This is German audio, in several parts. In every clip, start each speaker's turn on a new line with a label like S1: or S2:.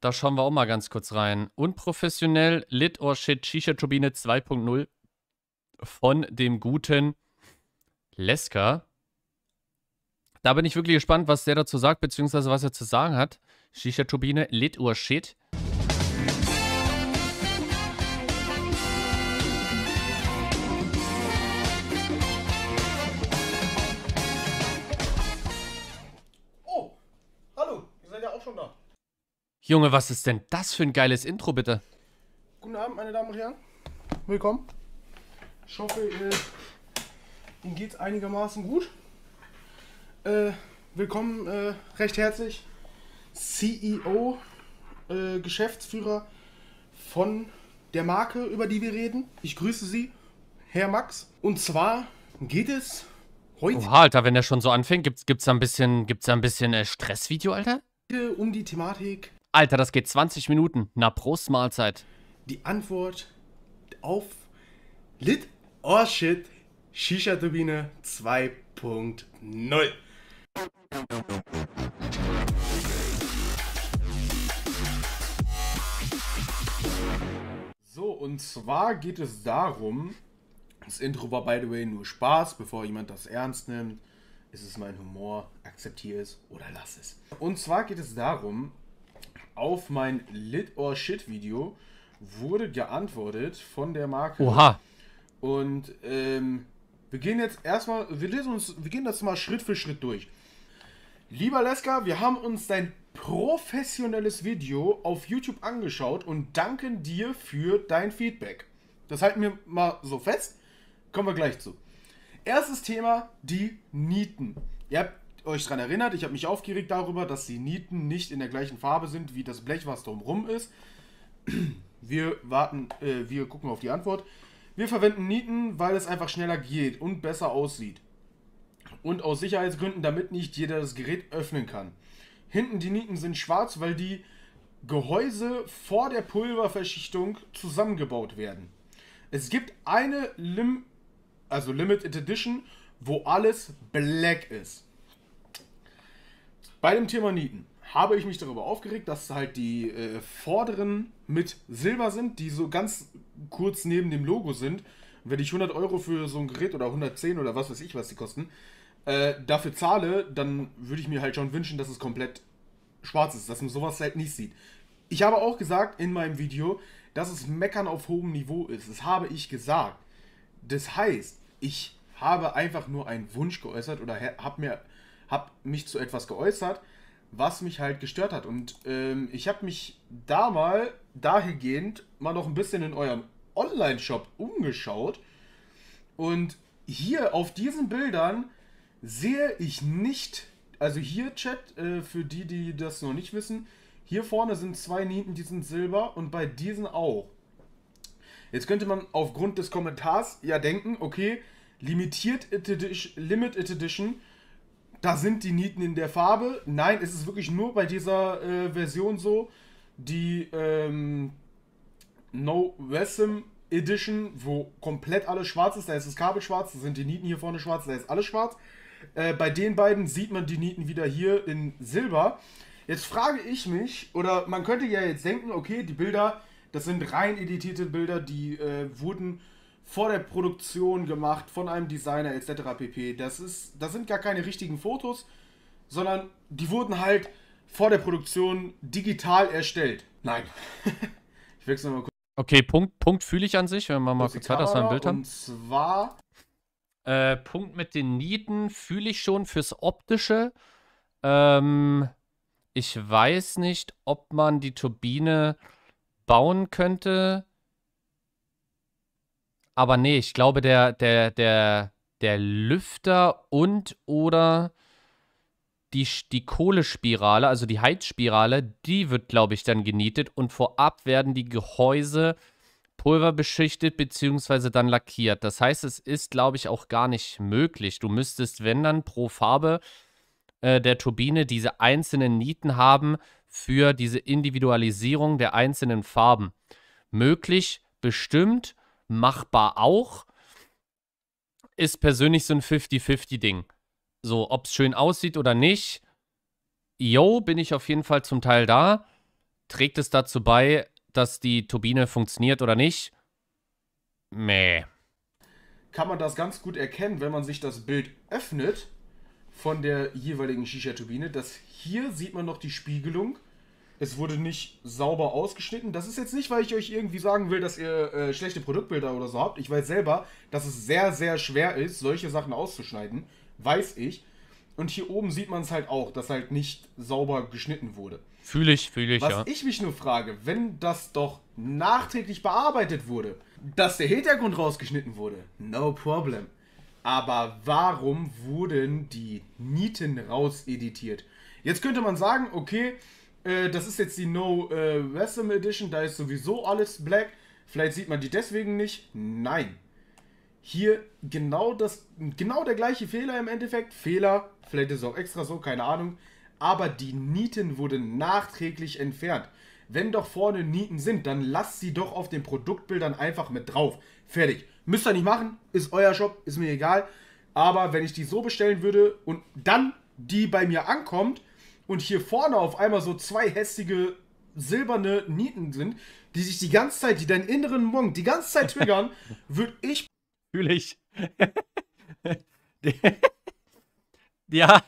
S1: Da schauen wir auch mal ganz kurz rein. Unprofessionell, Lit or Shit, Shisha Turbine 2.0 von dem guten Leska. Da bin ich wirklich gespannt, was der dazu sagt, beziehungsweise was er zu sagen hat. Shisha Turbine, Lit or Shit. Junge, was ist denn das für ein geiles Intro, bitte? Guten Abend, meine Damen und Herren.
S2: Willkommen. Ich hoffe, äh, Ihnen geht es einigermaßen gut. Äh, willkommen äh, recht herzlich, CEO, äh, Geschäftsführer von der Marke, über die wir reden. Ich grüße Sie, Herr Max. Und zwar geht es heute. Oha,
S1: Alter, wenn er schon so anfängt, gibt es da ein bisschen, gibt's da ein bisschen äh, Stressvideo, Alter?
S2: Um die Thematik
S1: Alter, das geht 20 Minuten. Na, Prost Mahlzeit.
S2: Die Antwort auf Lit or oh Shit Shisha Turbine 2.0. So, und zwar geht es darum, das Intro war by the way nur Spaß, bevor jemand das ernst nimmt. Ist es mein Humor, akzeptiere es oder lass es. Und zwar geht es darum, auf mein Lit or Shit Video wurde geantwortet von der Marke. Oha. Und ähm, wir gehen jetzt erstmal, wir lesen uns, wir gehen das mal Schritt für Schritt durch. Lieber Leska, wir haben uns dein professionelles Video auf YouTube angeschaut und danken dir für dein Feedback. Das halten wir mal so fest. Kommen wir gleich zu. Erstes Thema, die Nieten. Ihr habt euch daran erinnert, ich habe mich aufgeregt darüber, dass die Nieten nicht in der gleichen Farbe sind wie das Blech, was drumherum ist. Wir warten, äh, wir gucken auf die Antwort. Wir verwenden Nieten, weil es einfach schneller geht und besser aussieht. Und aus Sicherheitsgründen, damit nicht jeder das Gerät öffnen kann. Hinten die Nieten sind schwarz, weil die Gehäuse vor der Pulververschichtung zusammengebaut werden. Es gibt eine Lim also Limited Edition, wo alles black ist. Bei dem Thema Nieten habe ich mich darüber aufgeregt, dass halt die äh, vorderen mit Silber sind, die so ganz kurz neben dem Logo sind. Und wenn ich 100 Euro für so ein Gerät oder 110 oder was weiß ich, was die kosten, äh, dafür zahle, dann würde ich mir halt schon wünschen, dass es komplett schwarz ist, dass man sowas halt nicht sieht. Ich habe auch gesagt in meinem Video, dass es Meckern auf hohem Niveau ist. Das habe ich gesagt. Das heißt, ich habe einfach nur einen Wunsch geäußert oder habe mir habe mich zu etwas geäußert, was mich halt gestört hat. Und ähm, ich habe mich da mal dahingehend mal noch ein bisschen in eurem Online-Shop umgeschaut. Und hier auf diesen Bildern sehe ich nicht, also hier Chat, äh, für die, die das noch nicht wissen, hier vorne sind zwei Nieten, die sind silber und bei diesen auch. Jetzt könnte man aufgrund des Kommentars ja denken, okay, limitiert Edition, Limited Edition da sind die Nieten in der Farbe. Nein, es ist wirklich nur bei dieser äh, Version so, die ähm, No Wessem Edition, wo komplett alles schwarz ist. Da ist das Kabel schwarz, da sind die Nieten hier vorne schwarz, da ist alles schwarz. Äh, bei den beiden sieht man die Nieten wieder hier in Silber. Jetzt frage ich mich, oder man könnte ja jetzt denken, okay, die Bilder, das sind rein editierte Bilder, die äh, wurden vor der Produktion gemacht, von einem Designer etc. pp. Das, ist, das sind gar keine richtigen Fotos, sondern die wurden halt vor der Produktion digital erstellt.
S1: Nein. ich wechsle mal kurz. Okay, Punkt, Punkt fühle ich an sich, wenn man mal kurz hat, dass wir ein Bild haben. Und zwar. Äh, Punkt mit den Nieten fühle ich schon fürs Optische. Ähm, ich weiß nicht, ob man die Turbine bauen könnte. Aber nee, ich glaube, der, der, der, der Lüfter und oder die, die Kohlespirale, also die Heizspirale, die wird, glaube ich, dann genietet und vorab werden die Gehäuse pulverbeschichtet bzw. dann lackiert. Das heißt, es ist, glaube ich, auch gar nicht möglich. Du müsstest, wenn dann pro Farbe äh, der Turbine diese einzelnen Nieten haben für diese Individualisierung der einzelnen Farben. Möglich, bestimmt, machbar auch. Ist persönlich so ein 50-50-Ding. So, ob es schön aussieht oder nicht. Yo, bin ich auf jeden Fall zum Teil da. Trägt es dazu bei, dass die Turbine funktioniert oder nicht? Meh.
S2: Kann man das ganz gut erkennen, wenn man sich das Bild öffnet von der jeweiligen Shisha-Turbine, dass hier sieht man noch die Spiegelung es wurde nicht sauber ausgeschnitten. Das ist jetzt nicht, weil ich euch irgendwie sagen will, dass ihr äh, schlechte Produktbilder oder so habt. Ich weiß selber, dass es sehr, sehr schwer ist, solche Sachen auszuschneiden. Weiß ich. Und hier oben sieht man es halt auch, dass halt nicht sauber geschnitten wurde.
S1: Fühle ich, fühle ich, Was ja. Was ich
S2: mich nur frage, wenn das doch nachträglich bearbeitet wurde, dass der Hintergrund rausgeschnitten wurde, no problem. Aber warum wurden die Nieten rauseditiert? Jetzt könnte man sagen, okay, äh, das ist jetzt die No äh, Western Edition, da ist sowieso alles black. Vielleicht sieht man die deswegen nicht. Nein. Hier genau, das, genau der gleiche Fehler im Endeffekt. Fehler, vielleicht ist es auch extra so, keine Ahnung. Aber die Nieten wurden nachträglich entfernt. Wenn doch vorne Nieten sind, dann lasst sie doch auf den Produktbildern einfach mit drauf. Fertig. Müsst ihr nicht machen, ist euer Shop, ist mir egal. Aber wenn ich die so bestellen würde und dann die bei mir ankommt, und hier vorne auf einmal so zwei hässliche silberne Nieten sind, die sich die ganze Zeit, die deinen inneren Monk die ganze Zeit triggern, würde
S1: ich. Fühle ich. ja,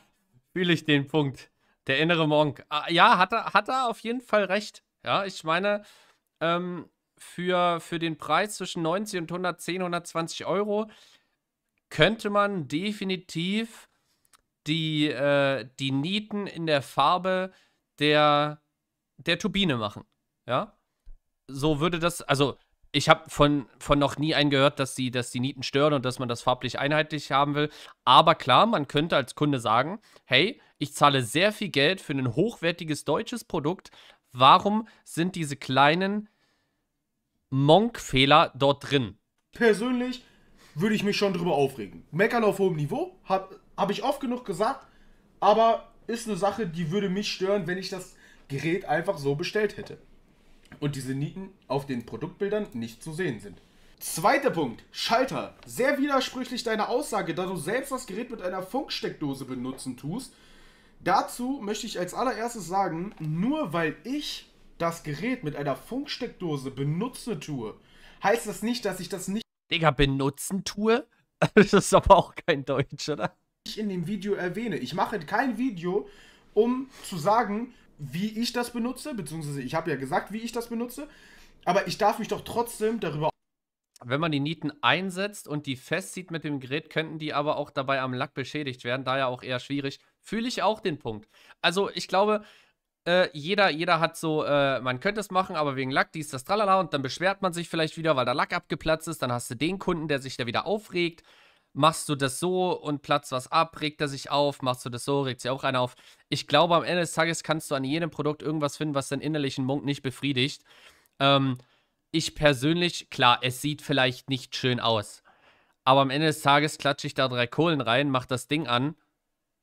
S1: fühle ich den Punkt. Der innere Monk. Ah, ja, hat er, hat er auf jeden Fall recht. Ja, ich meine, ähm, für, für den Preis zwischen 90 und 110, 120 Euro könnte man definitiv die äh, die Nieten in der Farbe der, der Turbine machen. Ja? So würde das, also ich habe von, von noch nie einen gehört, dass die, dass die Nieten stören und dass man das farblich einheitlich haben will. Aber klar, man könnte als Kunde sagen, hey, ich zahle sehr viel Geld für ein hochwertiges deutsches Produkt. Warum sind diese kleinen Monk-Fehler dort drin?
S2: Persönlich würde ich mich schon drüber aufregen. Meckern auf hohem Niveau, hab, habe ich oft genug gesagt, aber ist eine Sache, die würde mich stören, wenn ich das Gerät einfach so bestellt hätte. Und diese Nieten auf den Produktbildern nicht zu sehen sind. Zweiter Punkt, Schalter. Sehr widersprüchlich deine Aussage, da du selbst das Gerät mit einer Funksteckdose benutzen tust. Dazu möchte ich als allererstes sagen, nur weil ich das Gerät mit einer Funksteckdose benutze tue, heißt das nicht, dass ich das nicht... Digga,
S1: benutzen tue? Das ist aber auch kein Deutsch, oder?
S2: ich in dem Video erwähne. Ich mache kein Video, um zu sagen, wie ich das benutze, beziehungsweise ich habe ja
S1: gesagt, wie ich das benutze, aber ich darf mich doch trotzdem darüber. Wenn man die Nieten einsetzt und die festzieht mit dem Gerät, könnten die aber auch dabei am Lack beschädigt werden, daher auch eher schwierig. Fühle ich auch den Punkt. Also ich glaube, äh, jeder, jeder hat so, äh, man könnte es machen, aber wegen Lack, dies, das, tralala, und dann beschwert man sich vielleicht wieder, weil der Lack abgeplatzt ist, dann hast du den Kunden, der sich da wieder aufregt machst du das so und platzt was ab, regt er sich auf, machst du das so, regt sie auch einer auf. Ich glaube, am Ende des Tages kannst du an jedem Produkt irgendwas finden, was deinen innerlichen Munk nicht befriedigt. Ähm, ich persönlich, klar, es sieht vielleicht nicht schön aus. Aber am Ende des Tages klatsche ich da drei Kohlen rein, mach das Ding an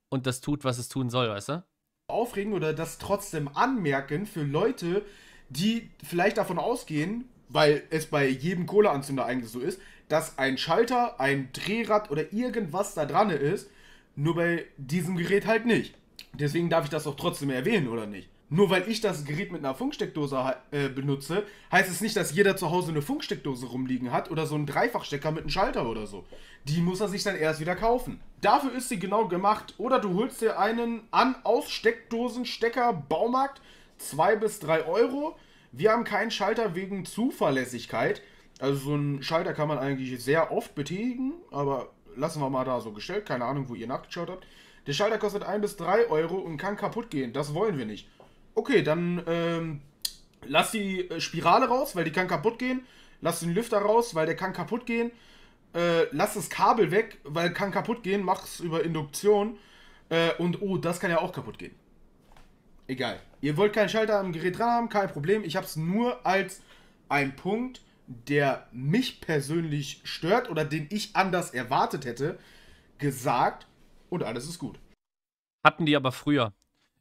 S1: und das tut, was es tun soll, weißt du?
S2: Aufregen oder das trotzdem anmerken für Leute, die vielleicht davon ausgehen, weil es bei jedem Kohleanzünder eigentlich so ist, dass ein Schalter, ein Drehrad oder irgendwas da dran ist. Nur bei diesem Gerät halt nicht. Deswegen darf ich das auch trotzdem erwähnen, oder nicht? Nur weil ich das Gerät mit einer Funksteckdose äh, benutze, heißt es nicht, dass jeder zu Hause eine Funksteckdose rumliegen hat oder so einen Dreifachstecker mit einem Schalter oder so. Die muss er sich dann erst wieder kaufen. Dafür ist sie genau gemacht. Oder du holst dir einen an auf stecker Baumarkt, 2 bis 3 Euro. Wir haben keinen Schalter wegen Zuverlässigkeit. Also so einen Schalter kann man eigentlich sehr oft betätigen, aber lassen wir mal da so gestellt. Keine Ahnung, wo ihr nachgeschaut habt. Der Schalter kostet 1 bis 3 Euro und kann kaputt gehen. Das wollen wir nicht. Okay, dann ähm, lass die äh, Spirale raus, weil die kann kaputt gehen. Lass den Lüfter raus, weil der kann kaputt gehen. Äh, lass das Kabel weg, weil kann kaputt gehen. Mach's über Induktion. Äh, und oh, das kann ja auch kaputt gehen. Egal. Ihr wollt keinen Schalter am Gerät dran haben, kein Problem. Ich hab's nur als ein Punkt der mich persönlich stört oder den ich anders erwartet hätte, gesagt und alles ist gut.
S1: Hatten die aber früher.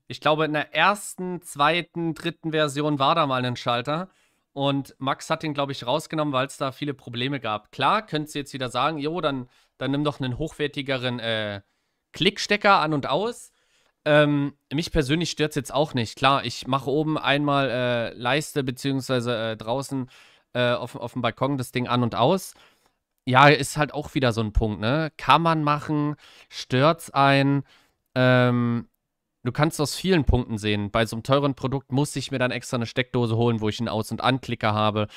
S1: Ich glaube, in der ersten, zweiten, dritten Version war da mal ein Schalter. Und Max hat ihn, glaube ich, rausgenommen, weil es da viele Probleme gab. Klar, könnt ihr jetzt wieder sagen, jo, dann, dann nimm doch einen hochwertigeren äh, Klickstecker an und aus. Ähm, mich persönlich stört es jetzt auch nicht. Klar, ich mache oben einmal äh, Leiste beziehungsweise äh, draußen äh, auf, auf dem Balkon das Ding an und aus. Ja, ist halt auch wieder so ein Punkt, ne? Kann man machen, stört's ein. Ähm, du kannst aus vielen Punkten sehen. Bei so einem teuren Produkt muss ich mir dann extra eine Steckdose holen, wo ich einen Aus- und Anklicker habe,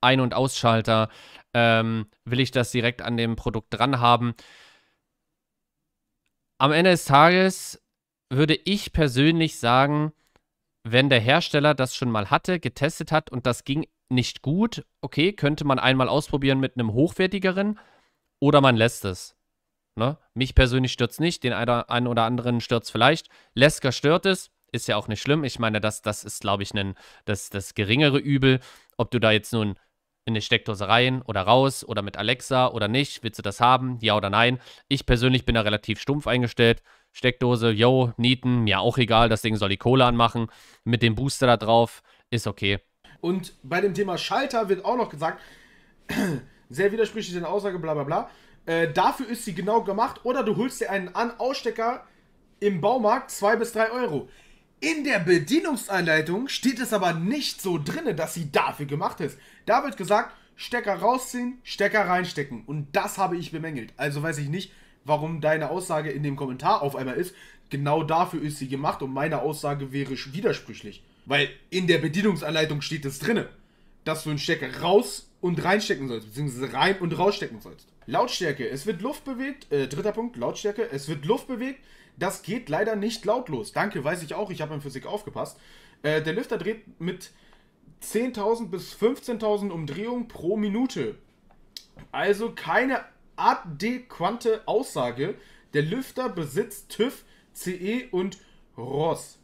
S1: Ein- und Ausschalter. Ähm, will ich das direkt an dem Produkt dran haben? Am Ende des Tages würde ich persönlich sagen, wenn der Hersteller das schon mal hatte, getestet hat und das ging nicht gut. Okay, könnte man einmal ausprobieren mit einem hochwertigeren oder man lässt es. Ne? Mich persönlich stört es nicht, den einen oder anderen stört es vielleicht. Lesker stört es, ist ja auch nicht schlimm. Ich meine, das, das ist, glaube ich, ein, das, das geringere Übel. Ob du da jetzt nun in eine Steckdose rein oder raus oder mit Alexa oder nicht, willst du das haben, ja oder nein. Ich persönlich bin da relativ stumpf eingestellt. Steckdose, yo, Nieten, mir auch egal, das Ding soll die Kohle anmachen. Mit dem Booster da drauf, ist okay.
S2: Und bei dem Thema Schalter wird auch noch gesagt, sehr widersprüchlich in Aussage, bla bla bla. Äh, dafür ist sie genau gemacht. Oder du holst dir einen an Ausstecker im Baumarkt 2 bis 3 Euro. In der Bedienungsanleitung steht es aber nicht so drin, dass sie dafür gemacht ist. Da wird gesagt, Stecker rausziehen, Stecker reinstecken. Und das habe ich bemängelt. Also weiß ich nicht, warum deine Aussage in dem Kommentar auf einmal ist. Genau dafür ist sie gemacht und meine Aussage wäre widersprüchlich. Weil in der Bedienungsanleitung steht es drinne, dass du einen Stecker raus und reinstecken sollst, beziehungsweise rein und rausstecken sollst. Lautstärke, es wird Luft bewegt. Äh, dritter Punkt, Lautstärke, es wird Luft bewegt. Das geht leider nicht lautlos. Danke, weiß ich auch, ich habe in Physik aufgepasst. Äh, der Lüfter dreht mit 10.000 bis 15.000 Umdrehungen pro Minute. Also keine adäquate Aussage. Der Lüfter besitzt TÜV, CE und ROS.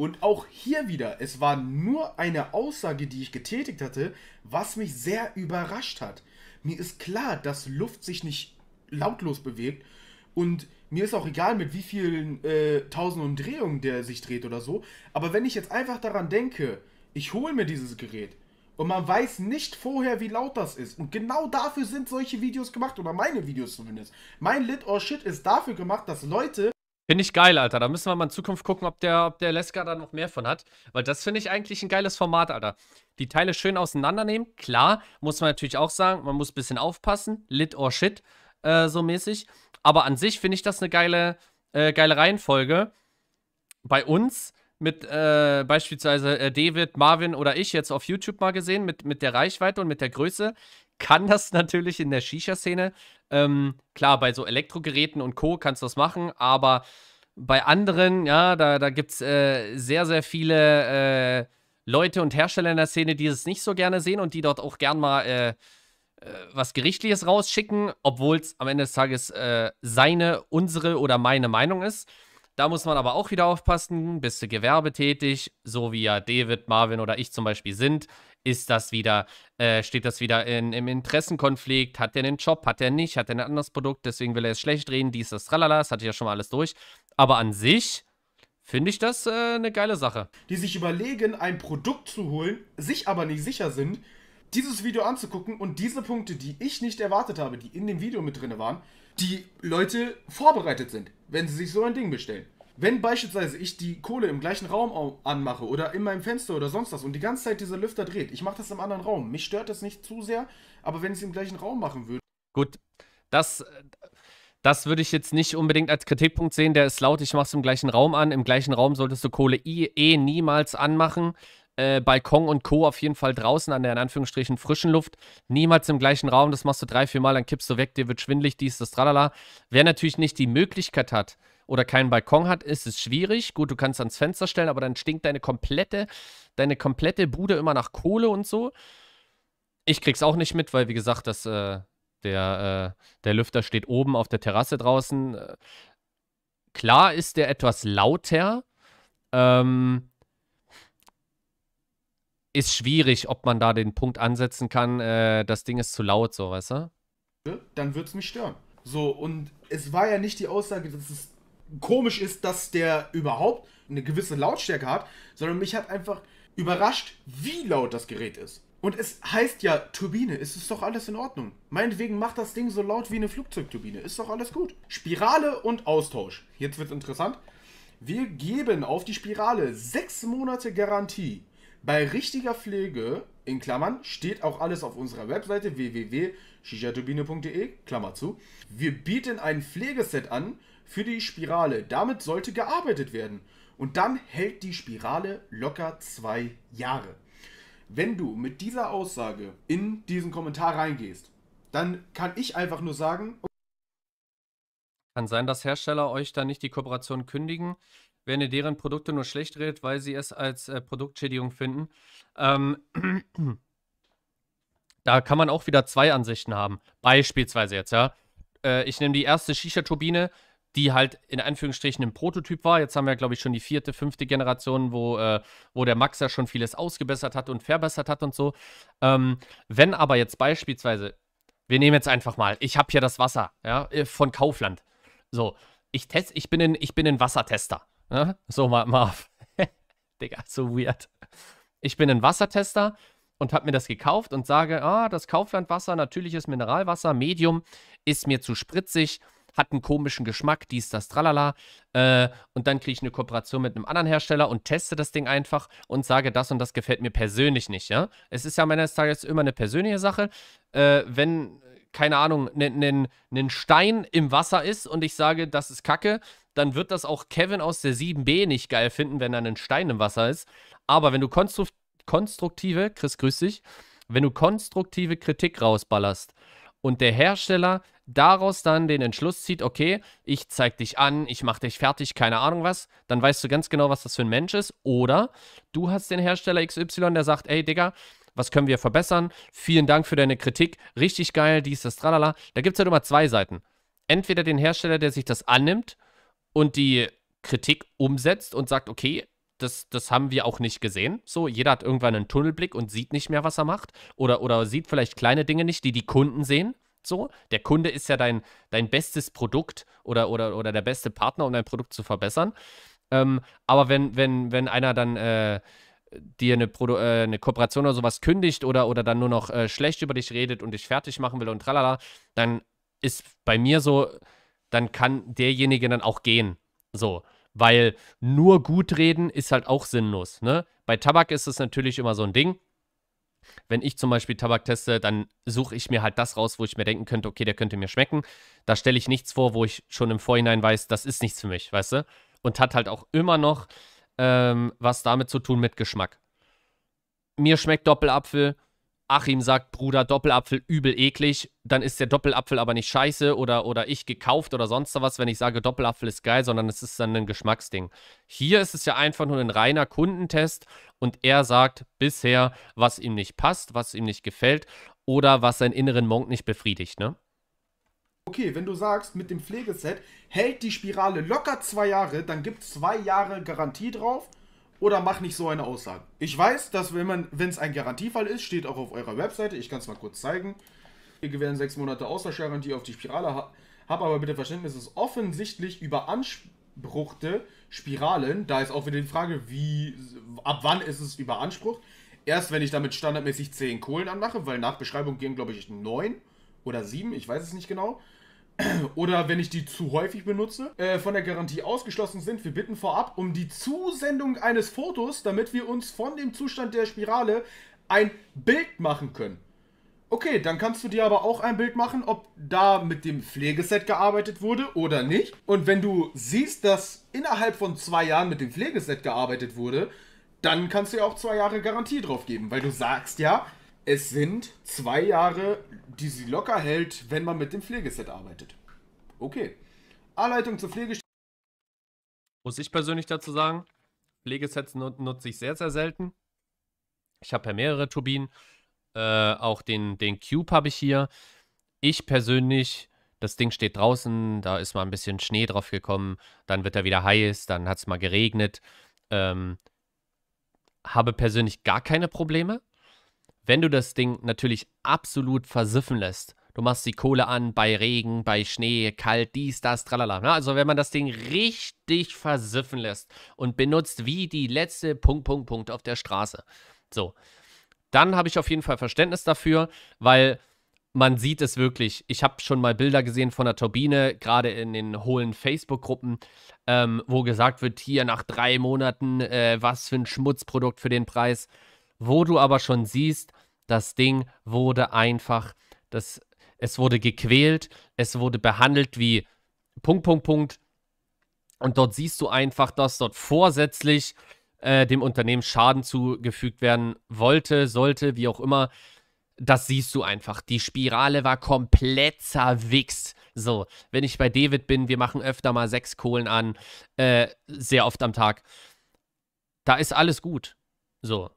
S2: Und auch hier wieder, es war nur eine Aussage, die ich getätigt hatte, was mich sehr überrascht hat. Mir ist klar, dass Luft sich nicht lautlos bewegt und mir ist auch egal, mit wie vielen äh, tausend Umdrehungen der sich dreht oder so. Aber wenn ich jetzt einfach daran denke, ich hole mir dieses Gerät und man weiß nicht vorher, wie laut das ist. Und genau dafür sind solche
S1: Videos gemacht oder meine Videos zumindest. Mein Lit or Shit ist dafür gemacht, dass Leute Finde ich geil, Alter. Da müssen wir mal in Zukunft gucken, ob der, ob der Leska da noch mehr von hat. Weil das finde ich eigentlich ein geiles Format, Alter. Die Teile schön auseinandernehmen. Klar, muss man natürlich auch sagen, man muss ein bisschen aufpassen. Lit or shit, äh, so mäßig. Aber an sich finde ich das eine geile, äh, geile Reihenfolge. Bei uns mit äh, beispielsweise äh, David, Marvin oder ich jetzt auf YouTube mal gesehen, mit, mit der Reichweite und mit der Größe, kann das natürlich in der Shisha-Szene ähm, klar, bei so Elektrogeräten und Co. kannst du das machen, aber bei anderen, ja, da, da gibt es äh, sehr, sehr viele äh, Leute und Hersteller in der Szene, die es nicht so gerne sehen und die dort auch gern mal äh, äh was Gerichtliches rausschicken, obwohl es am Ende des Tages äh, seine, unsere oder meine Meinung ist. Da muss man aber auch wieder aufpassen, bist du gewerbetätig, so wie ja David, Marvin oder ich zum Beispiel sind, ist das wieder, äh, steht das wieder in, im Interessenkonflikt, hat der einen Job, hat er nicht, hat er ein anderes Produkt, deswegen will er es schlecht drehen, dies, das, tralala, das hatte ich ja schon mal alles durch. Aber an sich finde ich das äh, eine geile Sache.
S2: Die sich überlegen, ein Produkt zu holen, sich aber nicht sicher sind, dieses Video anzugucken und diese Punkte, die ich nicht erwartet habe, die in dem Video mit drin waren, die Leute vorbereitet sind wenn sie sich so ein Ding bestellen. Wenn beispielsweise ich die Kohle im gleichen Raum anmache oder in meinem Fenster oder sonst was und die ganze Zeit dieser Lüfter dreht, ich mache das im anderen Raum. Mich stört das nicht zu sehr, aber wenn ich es im gleichen Raum machen würde.
S1: Gut, das, das würde ich jetzt nicht unbedingt als Kritikpunkt sehen. Der ist laut, ich mache es im gleichen Raum an. Im gleichen Raum solltest du Kohle eh niemals anmachen äh, Balkon und Co. auf jeden Fall draußen an der in Anführungsstrichen frischen Luft. Niemals im gleichen Raum, das machst du drei, vier Mal, dann kippst du weg, dir wird schwindlig, dies, das, tralala. Wer natürlich nicht die Möglichkeit hat oder keinen Balkon hat, ist es schwierig. Gut, du kannst ans Fenster stellen, aber dann stinkt deine komplette, deine komplette Bude immer nach Kohle und so. Ich krieg's auch nicht mit, weil wie gesagt, das, äh, der, äh, der Lüfter steht oben auf der Terrasse draußen. Äh, klar ist der etwas lauter. Ähm, ist schwierig, ob man da den Punkt ansetzen kann, äh, das Ding ist zu laut, so, weißt du?
S2: Ne? Dann wird es mich stören. So, und es war ja nicht die Aussage, dass es komisch ist, dass der überhaupt eine gewisse Lautstärke hat, sondern mich hat einfach überrascht, wie laut das Gerät ist. Und es heißt ja Turbine, ist es doch alles in Ordnung. Meinetwegen macht das Ding so laut wie eine Flugzeugturbine, ist doch alles gut. Spirale und Austausch. Jetzt wird's interessant. Wir geben auf die Spirale sechs Monate Garantie. Bei richtiger Pflege, in Klammern, steht auch alles auf unserer Webseite www.shishaturbine.de, Klammer zu. Wir bieten ein Pflegeset an für die Spirale. Damit sollte gearbeitet werden. Und dann hält die Spirale locker zwei Jahre. Wenn du mit dieser Aussage in diesen Kommentar reingehst, dann kann ich einfach nur sagen.
S1: Kann sein, dass Hersteller euch da nicht die Kooperation kündigen wenn ihr deren Produkte nur schlecht redet, weil sie es als äh, Produktschädigung finden. Ähm, da kann man auch wieder zwei Ansichten haben. Beispielsweise jetzt, ja. Äh, ich nehme die erste Shisha-Turbine, die halt in Anführungsstrichen ein Prototyp war. Jetzt haben wir, glaube ich, schon die vierte, fünfte Generation, wo, äh, wo der Max ja schon vieles ausgebessert hat und verbessert hat und so. Ähm, wenn aber jetzt beispielsweise, wir nehmen jetzt einfach mal, ich habe hier das Wasser, ja, äh, von Kaufland. So, ich, test, ich, bin, ein, ich bin ein Wassertester. Ne? So, Marv. Digga, so weird. Ich bin ein Wassertester und habe mir das gekauft und sage, ah, das Kauflandwasser, natürliches Mineralwasser, Medium, ist mir zu spritzig, hat einen komischen Geschmack, dies, das, tralala. Äh, und dann kriege ich eine Kooperation mit einem anderen Hersteller und teste das Ding einfach und sage, das und das gefällt mir persönlich nicht, ja. Es ist ja am Ende des Tages immer eine persönliche Sache. Äh, wenn keine Ahnung, ein Stein im Wasser ist und ich sage, das ist Kacke, dann wird das auch Kevin aus der 7b nicht geil finden, wenn da ein Stein im Wasser ist. Aber wenn du konstruktive, Chris, grüß dich, wenn du konstruktive Kritik rausballerst und der Hersteller daraus dann den Entschluss zieht, okay, ich zeig dich an, ich mach dich fertig, keine Ahnung was, dann weißt du ganz genau, was das für ein Mensch ist. Oder du hast den Hersteller XY, der sagt, ey Digga, was können wir verbessern? Vielen Dank für deine Kritik, richtig geil, dies, das, tralala. Da gibt es halt immer zwei Seiten. Entweder den Hersteller, der sich das annimmt und die Kritik umsetzt und sagt, okay, das, das haben wir auch nicht gesehen. So, jeder hat irgendwann einen Tunnelblick und sieht nicht mehr, was er macht. Oder, oder sieht vielleicht kleine Dinge nicht, die die Kunden sehen. So, der Kunde ist ja dein, dein bestes Produkt oder, oder, oder der beste Partner, um dein Produkt zu verbessern. Ähm, aber wenn, wenn, wenn einer dann äh, dir eine, Produ äh, eine Kooperation oder sowas kündigt oder, oder dann nur noch äh, schlecht über dich redet und dich fertig machen will und tralala, dann ist bei mir so, dann kann derjenige dann auch gehen. So. Weil nur gut reden ist halt auch sinnlos. Ne? Bei Tabak ist es natürlich immer so ein Ding. Wenn ich zum Beispiel Tabak teste, dann suche ich mir halt das raus, wo ich mir denken könnte, okay, der könnte mir schmecken. Da stelle ich nichts vor, wo ich schon im Vorhinein weiß, das ist nichts für mich, weißt du? Und hat halt auch immer noch ähm, was damit zu tun mit Geschmack. Mir schmeckt Doppelapfel, Achim sagt, Bruder, Doppelapfel übel eklig, dann ist der Doppelapfel aber nicht scheiße oder, oder ich gekauft oder sonst was, wenn ich sage, Doppelapfel ist geil, sondern es ist dann ein Geschmacksding. Hier ist es ja einfach nur ein reiner Kundentest und er sagt bisher, was ihm nicht passt, was ihm nicht gefällt oder was seinen inneren Monk nicht befriedigt, ne?
S2: Okay, wenn du sagst, mit dem Pflegeset hält die Spirale locker zwei Jahre, dann gibt es zwei Jahre Garantie drauf oder mach nicht so eine Aussage. Ich weiß, dass wenn man, wenn es ein Garantiefall ist, steht auch auf eurer Webseite, ich kann es mal kurz zeigen. Wir gewähren sechs Monate Austauschgarantie auf die Spirale. Hab aber bitte Verständnis, es ist offensichtlich über Anspruchte Spiralen. Da ist auch wieder die Frage, wie, ab wann ist es über Anspruch? Erst wenn ich damit standardmäßig 10 Kohlen anmache, weil nach Beschreibung gehen, glaube ich, 9 oder 7, ich weiß es nicht genau oder wenn ich die zu häufig benutze, äh, von der Garantie ausgeschlossen sind. Wir bitten vorab um die Zusendung eines Fotos, damit wir uns von dem Zustand der Spirale ein Bild machen können. Okay, dann kannst du dir aber auch ein Bild machen, ob da mit dem Pflegeset gearbeitet wurde oder nicht. Und wenn du siehst, dass innerhalb von zwei Jahren mit dem Pflegeset gearbeitet wurde, dann kannst du ja auch zwei Jahre Garantie drauf geben, weil du sagst ja, es sind zwei Jahre die sie locker hält, wenn man mit
S1: dem Pflegeset arbeitet. Okay. Anleitung zur Pflegestelle. Muss ich persönlich dazu sagen, Pflegesets nut nutze ich sehr, sehr selten. Ich habe ja mehrere Turbinen. Äh, auch den, den Cube habe ich hier. Ich persönlich, das Ding steht draußen, da ist mal ein bisschen Schnee drauf gekommen, dann wird er wieder heiß, dann hat es mal geregnet. Ähm, habe persönlich gar keine Probleme wenn du das Ding natürlich absolut versiffen lässt. Du machst die Kohle an bei Regen, bei Schnee, kalt, dies, das, tralala. Ne? also wenn man das Ding richtig versiffen lässt und benutzt wie die letzte Punkt, Punkt, Punkt auf der Straße. So, dann habe ich auf jeden Fall Verständnis dafür, weil man sieht es wirklich. Ich habe schon mal Bilder gesehen von der Turbine, gerade in den hohlen Facebook-Gruppen, ähm, wo gesagt wird, hier nach drei Monaten, äh, was für ein Schmutzprodukt für den Preis wo du aber schon siehst, das Ding wurde einfach, das, es wurde gequält, es wurde behandelt wie Punkt, Punkt, Punkt. Und dort siehst du einfach, dass dort vorsätzlich äh, dem Unternehmen Schaden zugefügt werden wollte, sollte, wie auch immer. Das siehst du einfach. Die Spirale war komplett zerwichst. So, wenn ich bei David bin, wir machen öfter mal sechs Kohlen an, äh, sehr oft am Tag. Da ist alles gut. So,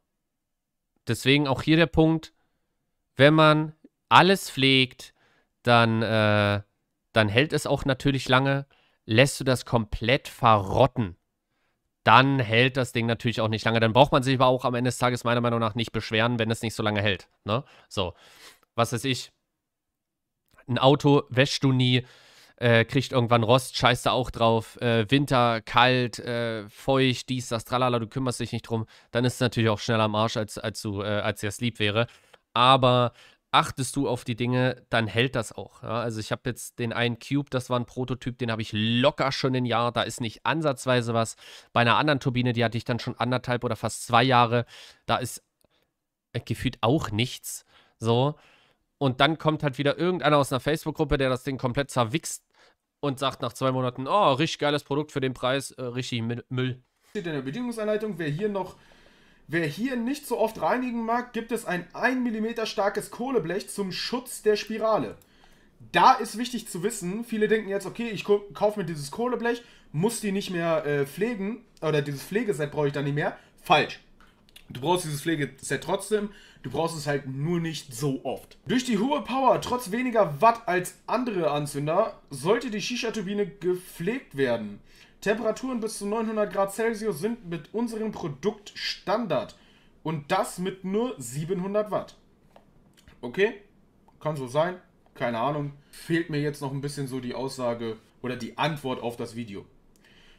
S1: Deswegen auch hier der Punkt, wenn man alles pflegt, dann, äh, dann hält es auch natürlich lange. Lässt du das komplett verrotten, dann hält das Ding natürlich auch nicht lange. Dann braucht man sich aber auch am Ende des Tages meiner Meinung nach nicht beschweren, wenn es nicht so lange hält. Ne? So, was weiß ich. Ein Auto wäschst du nie, äh, kriegt irgendwann Rost, scheißt da auch drauf, äh, Winter, kalt, äh, feucht, dies, das, tralala, du kümmerst dich nicht drum, dann ist es natürlich auch schneller am Arsch, als, als, du, äh, als er lieb wäre. Aber achtest du auf die Dinge, dann hält das auch. Ja? Also ich habe jetzt den einen Cube, das war ein Prototyp, den habe ich locker schon ein Jahr, da ist nicht ansatzweise was. Bei einer anderen Turbine, die hatte ich dann schon anderthalb oder fast zwei Jahre, da ist äh, gefühlt auch nichts. So. Und dann kommt halt wieder irgendeiner aus einer Facebook-Gruppe, der das Ding komplett zerwichst und sagt nach zwei Monaten, oh, richtig geiles Produkt für den Preis, äh, richtig Müll.
S2: Steht in der Bedienungsanleitung, wer hier noch, wer hier nicht so oft reinigen mag, gibt es ein 1 mm starkes Kohleblech zum Schutz der Spirale. Da ist wichtig zu wissen, viele denken jetzt, okay, ich kaufe mir dieses Kohleblech, muss die nicht mehr äh, pflegen, oder dieses Pflegeset brauche ich dann nicht mehr. Falsch. Du brauchst dieses Pflegeset trotzdem, du brauchst es halt nur nicht so oft. Durch die hohe Power, trotz weniger Watt als andere Anzünder, sollte die Shisha-Turbine gepflegt werden. Temperaturen bis zu 900 Grad Celsius sind mit unserem Produkt Standard. Und das mit nur 700 Watt. Okay, kann so sein. Keine Ahnung. Fehlt mir jetzt noch ein bisschen so die Aussage oder die Antwort auf das Video.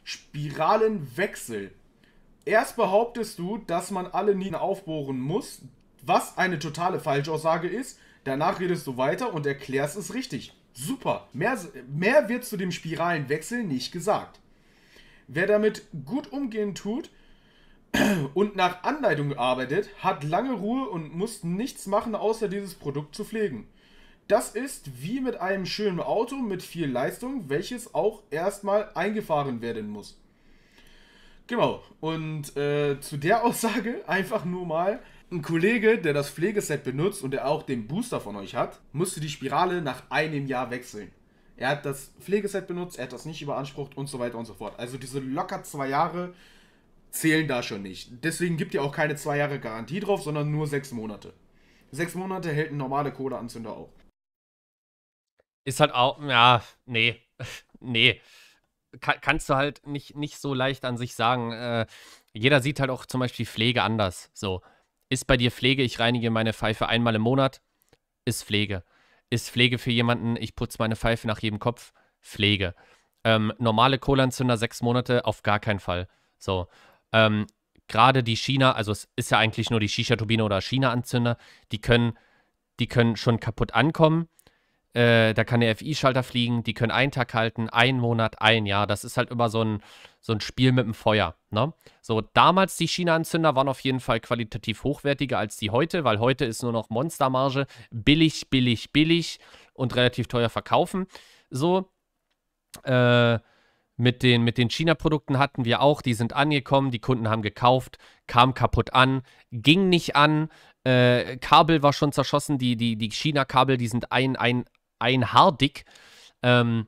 S2: Spiralenwechsel Erst behauptest du, dass man alle Nieten aufbohren muss, was eine totale Falschaussage ist. Danach redest du weiter und erklärst es richtig. Super. Mehr, mehr wird zu dem Spiralenwechsel nicht gesagt. Wer damit gut umgehen tut und nach Anleitung arbeitet, hat lange Ruhe und muss nichts machen, außer dieses Produkt zu pflegen. Das ist wie mit einem schönen Auto mit viel Leistung, welches auch erstmal eingefahren werden muss. Genau. Und äh, zu der Aussage einfach nur mal. Ein Kollege, der das Pflegeset benutzt und der auch den Booster von euch hat, musste die Spirale nach einem Jahr wechseln. Er hat das Pflegeset benutzt, er hat das nicht überansprucht und so weiter und so fort. Also diese locker zwei Jahre zählen da schon nicht. Deswegen gibt ihr auch keine zwei Jahre Garantie drauf, sondern nur sechs Monate. Sechs Monate hält ein normaler Kohleanzünder auch.
S1: Ist halt auch, ja, nee, nee kann, kannst du halt nicht, nicht so leicht an sich sagen. Äh, jeder sieht halt auch zum Beispiel Pflege anders. So, ist bei dir Pflege, ich reinige meine Pfeife einmal im Monat, ist Pflege. Ist Pflege für jemanden, ich putze meine Pfeife nach jedem Kopf, Pflege. Ähm, normale Kohleanzünder sechs Monate, auf gar keinen Fall. So. Ähm, Gerade die China, also es ist ja eigentlich nur die Shisha-Turbine oder China-Anzünder, die können, die können schon kaputt ankommen. Äh, da kann der FI-Schalter fliegen, die können einen Tag halten, einen Monat, ein Jahr. Das ist halt immer so ein, so ein Spiel mit dem Feuer. Ne? So, damals die China-Anzünder waren auf jeden Fall qualitativ hochwertiger als die heute, weil heute ist nur noch Monstermarge. Billig, billig, billig und relativ teuer verkaufen. So, äh, mit den, mit den China-Produkten hatten wir auch, die sind angekommen, die Kunden haben gekauft, kam kaputt an, ging nicht an, äh, Kabel war schon zerschossen, die, die, die China-Kabel, die sind ein, ein, ein Haar dick. Ähm,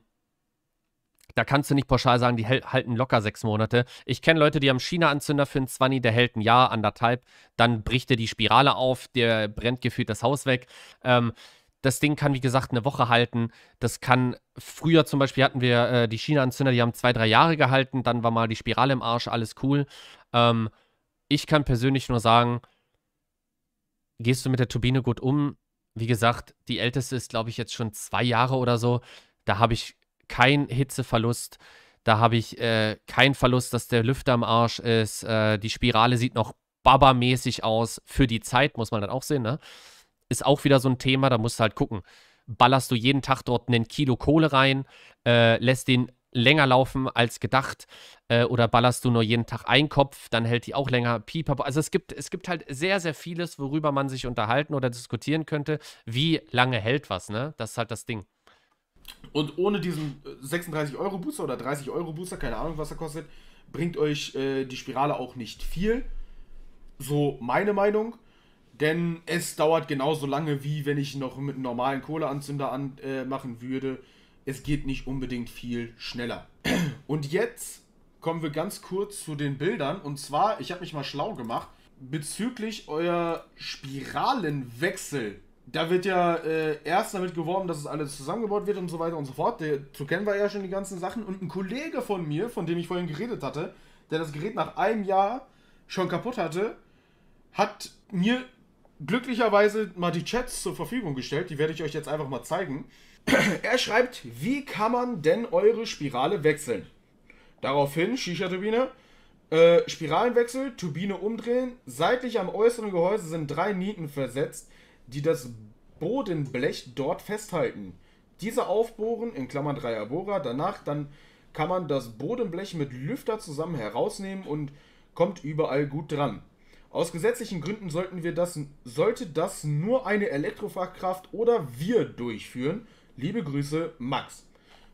S1: da kannst du nicht pauschal sagen, die halten locker sechs Monate. Ich kenne Leute, die haben China-Anzünder für einen Zwanni, der hält ein Jahr, anderthalb, dann bricht er die Spirale auf, der brennt gefühlt das Haus weg. Ähm, das Ding kann, wie gesagt, eine Woche halten. Das kann, früher zum Beispiel hatten wir äh, die China-Anzünder, die haben zwei, drei Jahre gehalten, dann war mal die Spirale im Arsch, alles cool. Ähm, ich kann persönlich nur sagen, gehst du mit der Turbine gut um, wie gesagt, die älteste ist, glaube ich, jetzt schon zwei Jahre oder so. Da habe ich keinen Hitzeverlust. Da habe ich äh, keinen Verlust, dass der Lüfter am Arsch ist. Äh, die Spirale sieht noch babamäßig aus. Für die Zeit muss man dann auch sehen, ne? Ist auch wieder so ein Thema, da musst du halt gucken. Ballerst du jeden Tag dort einen Kilo Kohle rein, äh, lässt den länger laufen als gedacht. Äh, oder ballerst du nur jeden Tag einen Kopf, dann hält die auch länger. Pipapo. Also es gibt, es gibt halt sehr, sehr vieles, worüber man sich unterhalten oder diskutieren könnte. Wie lange hält was, ne? Das ist halt das Ding.
S2: Und ohne diesen 36-Euro-Booster äh, oder 30-Euro-Booster, keine Ahnung, was er kostet, bringt euch äh, die Spirale auch nicht viel. So meine Meinung. Denn es dauert genauso lange, wie wenn ich noch mit einem normalen Kohleanzünder anmachen äh, würde es geht nicht unbedingt viel schneller. Und jetzt kommen wir ganz kurz zu den Bildern. Und zwar, ich habe mich mal schlau gemacht, bezüglich euer Spiralenwechsel. Da wird ja äh, erst damit geworben, dass es alles zusammengebaut wird und so weiter und so fort. Der, zu kennen wir ja schon die ganzen Sachen. Und ein Kollege von mir, von dem ich vorhin geredet hatte, der das Gerät nach einem Jahr schon kaputt hatte, hat mir glücklicherweise mal die Chats zur Verfügung gestellt. Die werde ich euch jetzt einfach mal zeigen. er schreibt, wie kann man denn eure Spirale wechseln? Daraufhin, Shisha-Turbine, äh, Spiralenwechsel, Turbine umdrehen, seitlich am äußeren Gehäuse sind drei Nieten versetzt, die das Bodenblech dort festhalten. Diese aufbohren, in Klammern 3 Bohrer, danach dann kann man das Bodenblech mit Lüfter zusammen herausnehmen und kommt überall gut dran. Aus gesetzlichen Gründen sollten wir das, sollte das nur eine Elektrofachkraft oder wir durchführen, Liebe Grüße, Max.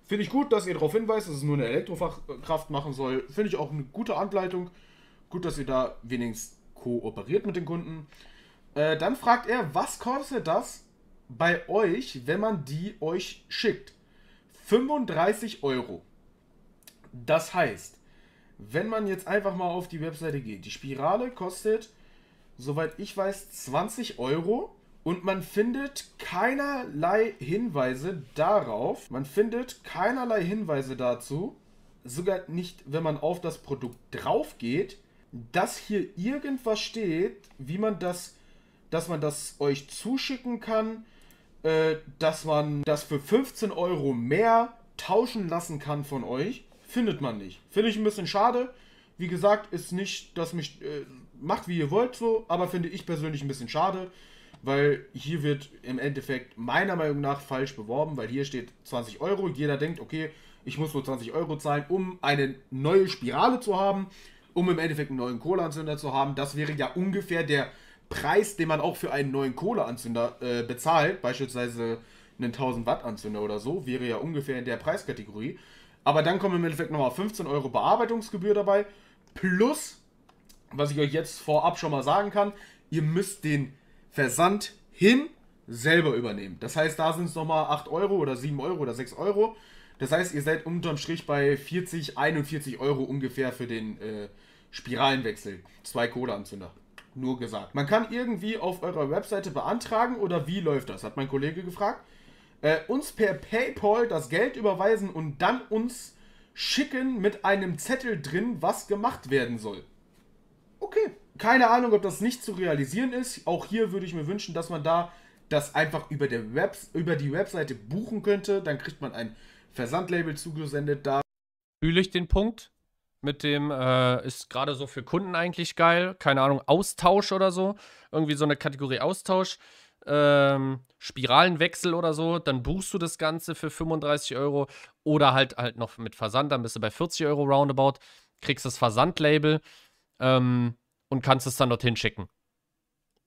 S2: Finde ich gut, dass ihr darauf hinweist, dass es nur eine Elektrofachkraft machen soll. Finde ich auch eine gute Anleitung. Gut, dass ihr da wenigstens kooperiert mit den Kunden. Äh, dann fragt er, was kostet das bei euch, wenn man die euch schickt? 35 Euro. Das heißt, wenn man jetzt einfach mal auf die Webseite geht, die Spirale kostet, soweit ich weiß, 20 Euro. Und man findet keinerlei Hinweise darauf, man findet keinerlei Hinweise dazu, sogar nicht, wenn man auf das Produkt drauf geht, dass hier irgendwas steht, wie man das, dass man das euch zuschicken kann, äh, dass man das für 15 Euro mehr tauschen lassen kann von euch, findet man nicht. Finde ich ein bisschen schade. Wie gesagt, ist nicht, dass mich äh, macht wie ihr wollt so, aber finde ich persönlich ein bisschen schade weil hier wird im Endeffekt meiner Meinung nach falsch beworben, weil hier steht 20 Euro. Jeder denkt, okay, ich muss nur 20 Euro zahlen, um eine neue Spirale zu haben, um im Endeffekt einen neuen Kohleanzünder zu haben. Das wäre ja ungefähr der Preis, den man auch für einen neuen Kohleanzünder äh, bezahlt, beispielsweise einen 1000 Watt Anzünder oder so, wäre ja ungefähr in der Preiskategorie. Aber dann kommen im Endeffekt nochmal 15 Euro Bearbeitungsgebühr dabei, plus, was ich euch jetzt vorab schon mal sagen kann, ihr müsst den Versand hin selber übernehmen. Das heißt, da sind es nochmal 8 Euro oder 7 Euro oder 6 Euro. Das heißt, ihr seid unterm Strich bei 40, 41 Euro ungefähr für den äh, Spiralenwechsel. Zwei Kohleanzünder. Nur gesagt. Man kann irgendwie auf eurer Webseite beantragen oder wie läuft das? Hat mein Kollege gefragt. Äh, uns per PayPal das Geld überweisen und dann uns schicken mit einem Zettel drin, was gemacht werden soll. Okay keine Ahnung, ob das nicht zu realisieren ist. Auch hier würde ich mir wünschen, dass man da das einfach über, der Web, über die Webseite buchen könnte. Dann kriegt
S1: man ein Versandlabel zugesendet. Da fühle ich den Punkt. Mit dem äh, ist gerade so für Kunden eigentlich geil. Keine Ahnung, Austausch oder so. Irgendwie so eine Kategorie Austausch. Ähm, Spiralenwechsel oder so, dann buchst du das Ganze für 35 Euro oder halt halt noch mit Versand, dann bist du bei 40 Euro roundabout, kriegst das Versandlabel. Ähm, und kannst es dann dorthin schicken.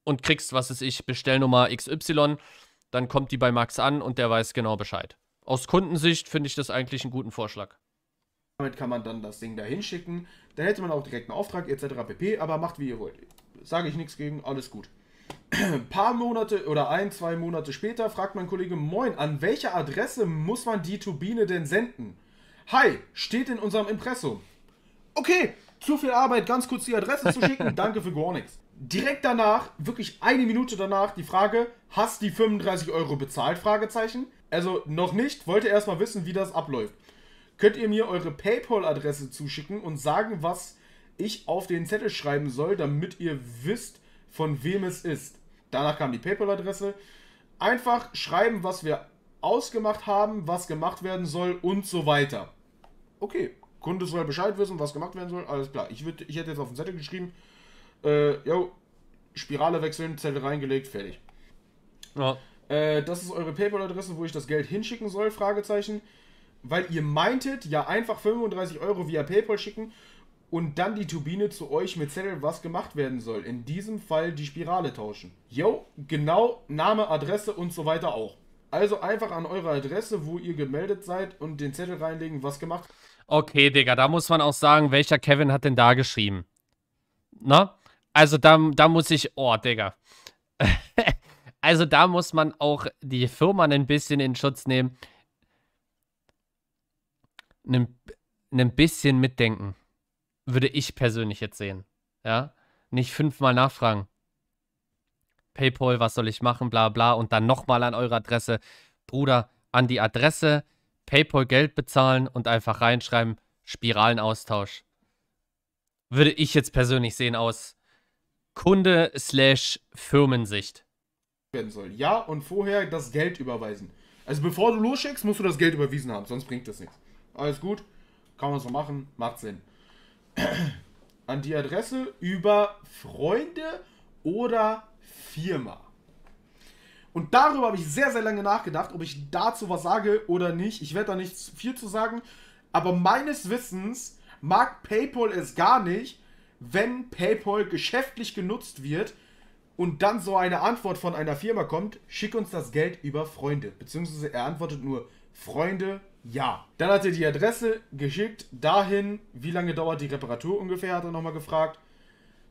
S1: Und kriegst, was weiß ich, Bestellnummer XY, dann kommt die bei Max an und der weiß genau Bescheid. Aus Kundensicht finde ich das eigentlich einen guten Vorschlag.
S2: Damit kann man dann das Ding da hinschicken. Da hätte man auch direkt einen Auftrag etc. pp. Aber macht wie ihr wollt. Sage ich nichts gegen, alles gut. Ein paar Monate oder ein, zwei Monate später fragt mein Kollege Moin, an welche Adresse muss man die Turbine denn senden? Hi, steht in unserem Impressum. Okay, zu viel Arbeit, ganz kurz die Adresse zu schicken, danke für gar nichts. Direkt danach, wirklich eine Minute danach, die Frage, hast die 35 Euro bezahlt? Fragezeichen. Also noch nicht, wollte erstmal wissen, wie das abläuft. Könnt ihr mir eure PayPal-Adresse zuschicken und sagen, was ich auf den Zettel schreiben soll, damit ihr wisst, von wem es ist. Danach kam die PayPal-Adresse. Einfach schreiben, was wir ausgemacht haben, was gemacht werden soll und so weiter. Okay, Kunde soll Bescheid wissen, was gemacht werden soll, alles klar. Ich, würd, ich hätte jetzt auf den Zettel geschrieben, äh, yo, Spirale wechseln, Zettel reingelegt, fertig. Ja. Äh, das ist eure PayPal-Adresse, wo ich das Geld hinschicken soll, Fragezeichen. Weil ihr meintet, ja einfach 35 Euro via PayPal schicken und dann die Turbine zu euch mit Zettel, was gemacht werden soll. In diesem Fall die Spirale tauschen. Yo, genau, Name, Adresse und so weiter auch. Also einfach an eure Adresse, wo ihr gemeldet seid und den Zettel reinlegen, was gemacht
S1: Okay, Digga, da muss man auch sagen, welcher Kevin hat denn da geschrieben? Na? Also da, da muss ich, oh, Digga. also da muss man auch die Firma ein bisschen in Schutz nehmen. Ein, ein bisschen mitdenken, würde ich persönlich jetzt sehen. Ja? Nicht fünfmal nachfragen. PayPal, was soll ich machen, bla bla, und dann nochmal an eure Adresse. Bruder, an die Adresse PayPal Geld bezahlen und einfach reinschreiben, Spiralenaustausch. Würde ich jetzt persönlich sehen aus Kunde slash Firmensicht.
S2: Werden soll. Ja, und vorher das Geld überweisen. Also bevor du losschickst, musst du das Geld überwiesen haben, sonst bringt das nichts. Alles gut, kann man so machen, macht Sinn. An die Adresse über Freunde oder Firma. Und darüber habe ich sehr, sehr lange nachgedacht, ob ich dazu was sage oder nicht. Ich werde da nicht viel zu sagen. Aber meines Wissens mag PayPal es gar nicht, wenn PayPal geschäftlich genutzt wird und dann so eine Antwort von einer Firma kommt, schick uns das Geld über Freunde. Beziehungsweise er antwortet nur Freunde, ja. Dann hat er die Adresse geschickt, dahin, wie lange dauert die Reparatur ungefähr, hat er nochmal gefragt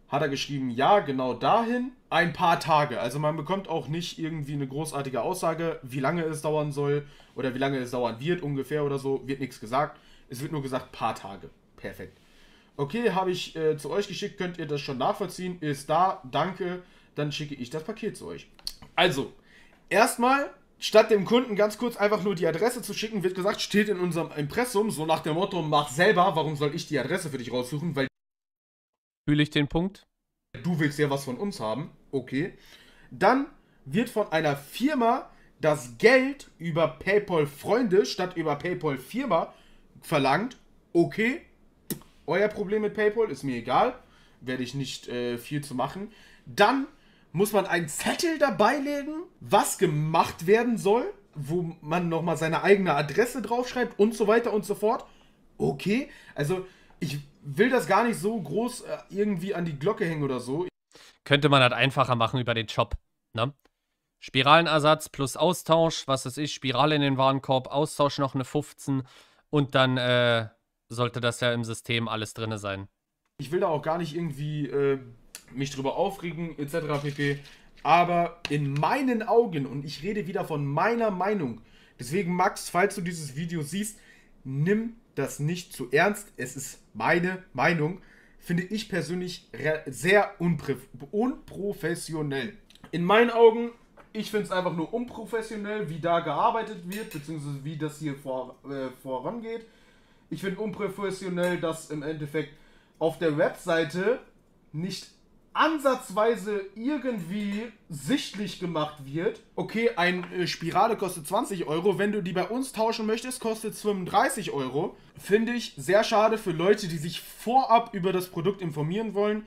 S2: hat er geschrieben, ja, genau dahin, ein paar Tage. Also man bekommt auch nicht irgendwie eine großartige Aussage, wie lange es dauern soll oder wie lange es dauern wird ungefähr oder so, wird nichts gesagt. Es wird nur gesagt, paar Tage. Perfekt. Okay, habe ich äh, zu euch geschickt, könnt ihr das schon nachvollziehen, ist da, danke, dann schicke ich das Paket zu euch. Also, erstmal, statt dem Kunden ganz kurz einfach nur die Adresse zu schicken, wird gesagt, steht in unserem Impressum, so nach dem Motto, mach selber, warum soll ich die Adresse für dich raussuchen, weil Fühle ich den Punkt? Du willst ja was von uns haben, okay. Dann wird von einer Firma das Geld über PayPal Freunde statt über PayPal Firma verlangt, okay. Euer Problem mit PayPal ist mir egal, werde ich nicht äh, viel zu machen. Dann muss man einen Zettel dabei legen, was gemacht werden soll, wo man nochmal seine eigene Adresse draufschreibt und so weiter und so fort. Okay, also ich will das gar nicht so groß äh, irgendwie an die Glocke hängen oder so.
S1: Könnte man halt einfacher machen über den Shop, ne? Spiralenersatz plus Austausch, was es ist, Spirale in den Warenkorb, Austausch noch eine 15 und dann äh, sollte das ja im System alles drin sein.
S2: Ich will da auch gar nicht irgendwie äh, mich drüber aufregen, etc. pp. Aber in meinen Augen, und ich rede wieder von meiner Meinung, deswegen Max, falls du dieses Video siehst, nimm das nicht zu ernst. Es ist meine Meinung. Finde ich persönlich sehr unpro unprofessionell. In meinen Augen, ich finde es einfach nur unprofessionell, wie da gearbeitet wird, beziehungsweise wie das hier vor, äh, vorangeht. Ich finde unprofessionell, dass im Endeffekt auf der Webseite nicht ansatzweise irgendwie sichtlich gemacht wird, okay, eine äh, Spirale kostet 20 Euro, wenn du die bei uns tauschen möchtest, kostet es 35 Euro, finde ich sehr schade für Leute, die sich vorab über das Produkt informieren wollen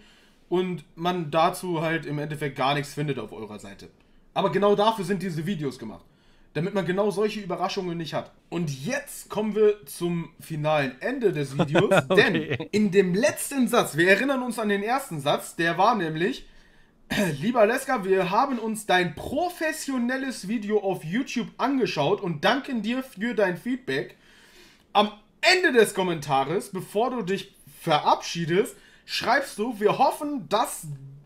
S2: und man dazu halt im Endeffekt gar nichts findet auf eurer Seite. Aber genau dafür sind diese Videos gemacht damit man genau solche Überraschungen nicht hat. Und jetzt kommen wir zum finalen Ende des Videos, okay. denn in dem letzten Satz, wir erinnern uns an den ersten Satz, der war nämlich, lieber Leska, wir haben uns dein professionelles Video auf YouTube angeschaut und danken dir für dein Feedback. Am Ende des Kommentares, bevor du dich verabschiedest, schreibst du, wir hoffen, dass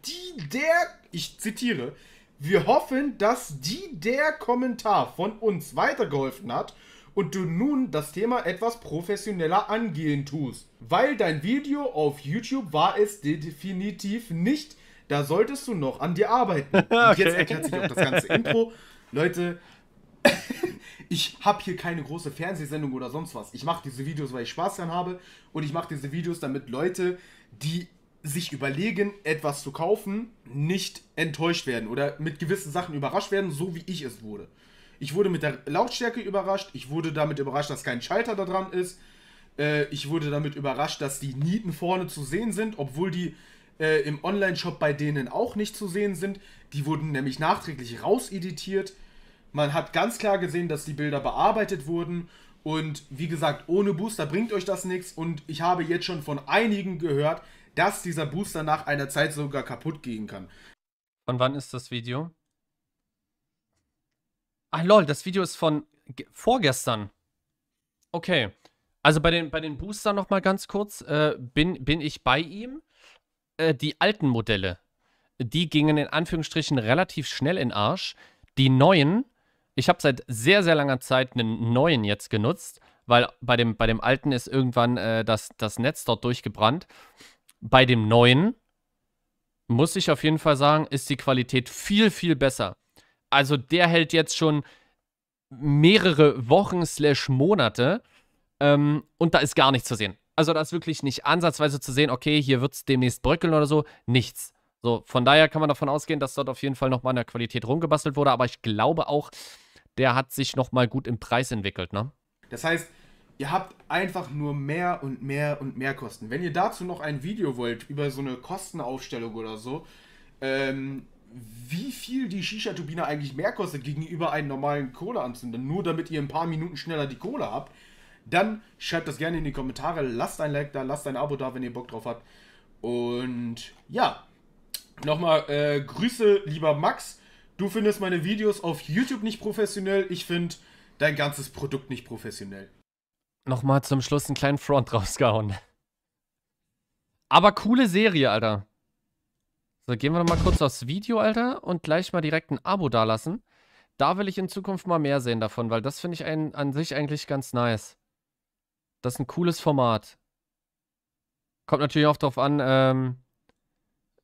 S2: die der, ich zitiere, wir hoffen, dass die der Kommentar von uns weitergeholfen hat und du nun das Thema etwas professioneller angehen tust. Weil dein Video auf YouTube war es definitiv nicht. Da solltest du noch an dir arbeiten. Und jetzt erklärt sich auch das ganze Intro. Leute, ich habe hier keine große Fernsehsendung oder sonst was. Ich mache diese Videos, weil ich Spaß daran habe und ich mache diese Videos, damit Leute, die sich überlegen, etwas zu kaufen, nicht enttäuscht werden oder mit gewissen Sachen überrascht werden, so wie ich es wurde. Ich wurde mit der Lautstärke überrascht, ich wurde damit überrascht, dass kein Schalter da dran ist, äh, ich wurde damit überrascht, dass die Nieten vorne zu sehen sind, obwohl die äh, im Online-Shop bei denen auch nicht zu sehen sind. Die wurden nämlich nachträglich rauseditiert. Man hat ganz klar gesehen, dass die Bilder bearbeitet wurden und wie gesagt, ohne Booster bringt euch das nichts und ich habe jetzt schon von einigen gehört,
S1: dass dieser Booster nach einer Zeit sogar kaputt gehen kann. Von wann ist das Video? Ah, lol, das Video ist von vorgestern. Okay. Also bei den, bei den Boostern nochmal ganz kurz, äh, bin, bin ich bei ihm. Äh, die alten Modelle, die gingen in Anführungsstrichen relativ schnell in Arsch. Die neuen, ich habe seit sehr, sehr langer Zeit einen neuen jetzt genutzt, weil bei dem, bei dem alten ist irgendwann äh, das, das Netz dort durchgebrannt. Bei dem neuen muss ich auf jeden Fall sagen, ist die Qualität viel, viel besser. Also der hält jetzt schon mehrere Wochen slash Monate ähm, und da ist gar nichts zu sehen. Also da ist wirklich nicht ansatzweise zu sehen, okay, hier wird es demnächst bröckeln oder so, nichts. So, von daher kann man davon ausgehen, dass dort auf jeden Fall nochmal in der Qualität rumgebastelt wurde, aber ich glaube auch, der hat sich nochmal gut im Preis entwickelt, ne?
S2: Das heißt, Ihr habt einfach nur mehr und mehr und mehr Kosten. Wenn ihr dazu noch ein Video wollt über so eine Kostenaufstellung oder so, ähm, wie viel die Shisha-Turbine eigentlich mehr kostet gegenüber einem normalen Kohleanzünder, nur damit ihr ein paar Minuten schneller die Kohle habt, dann schreibt das gerne in die Kommentare. Lasst ein Like da, lasst ein Abo da, wenn ihr Bock drauf habt. Und ja, nochmal äh, Grüße, lieber Max. Du findest meine Videos auf YouTube nicht professionell. Ich finde dein ganzes Produkt nicht professionell
S1: nochmal zum Schluss einen kleinen Front rausgehauen. Aber coole Serie, Alter. So, gehen wir noch mal kurz aufs Video, Alter, und gleich mal direkt ein Abo dalassen. Da will ich in Zukunft mal mehr sehen davon, weil das finde ich ein, an sich eigentlich ganz nice. Das ist ein cooles Format. Kommt natürlich auch darauf an, ähm,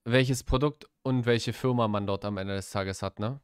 S1: welches Produkt und welche Firma man dort am Ende des Tages hat, ne?